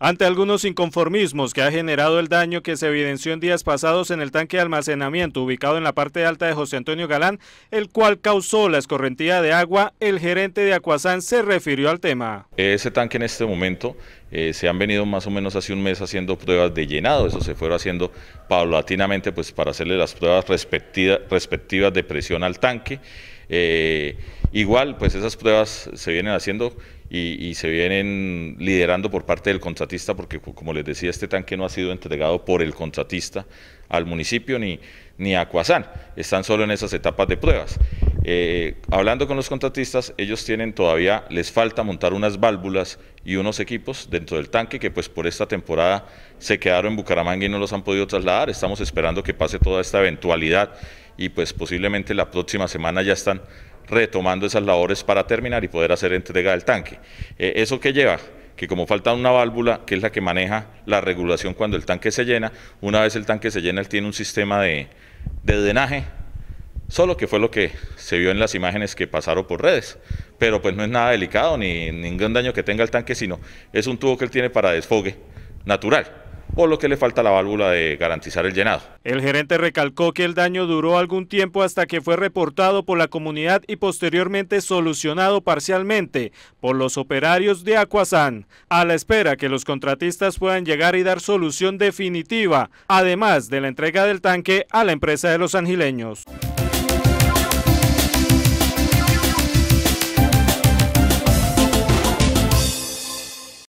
Ante algunos inconformismos que ha generado el daño que se evidenció en días pasados en el tanque de almacenamiento ubicado en la parte alta de José Antonio Galán, el cual causó la escorrentía de agua, el gerente de Acuazán se refirió al tema. Ese tanque en este momento eh, se han venido más o menos hace un mes haciendo pruebas de llenado, eso se fueron haciendo paulatinamente pues, para hacerle las pruebas respectivas de presión al tanque. Eh, igual, pues esas pruebas se vienen haciendo y, se vienen liderando por parte del contratista, porque como les decía, este tanque no ha sido entregado por el contratista al municipio ni, ni a Cuazán, están solo en esas etapas de pruebas. Eh, hablando con los contratistas, ellos tienen todavía, les falta montar unas válvulas y unos equipos dentro del tanque que pues por esta temporada se quedaron en Bucaramanga y no los han podido trasladar, estamos esperando que pase toda esta eventualidad y pues posiblemente la próxima semana ya están retomando esas labores para terminar y poder hacer entrega del tanque. Eh, ¿Eso que lleva? que como falta una válvula, que es la que maneja la regulación cuando el tanque se llena, una vez el tanque se llena, él tiene un sistema de, de drenaje, solo que fue lo que se vio en las imágenes que pasaron por redes. Pero pues no es nada delicado, ni ningún daño que tenga el tanque, sino es un tubo que él tiene para desfogue natural por lo que le falta la válvula de garantizar el llenado. El gerente recalcó que el daño duró algún tiempo hasta que fue reportado por la comunidad y posteriormente solucionado parcialmente por los operarios de Acuasan, a la espera que los contratistas puedan llegar y dar solución definitiva, además de la entrega del tanque a la empresa de los angileños.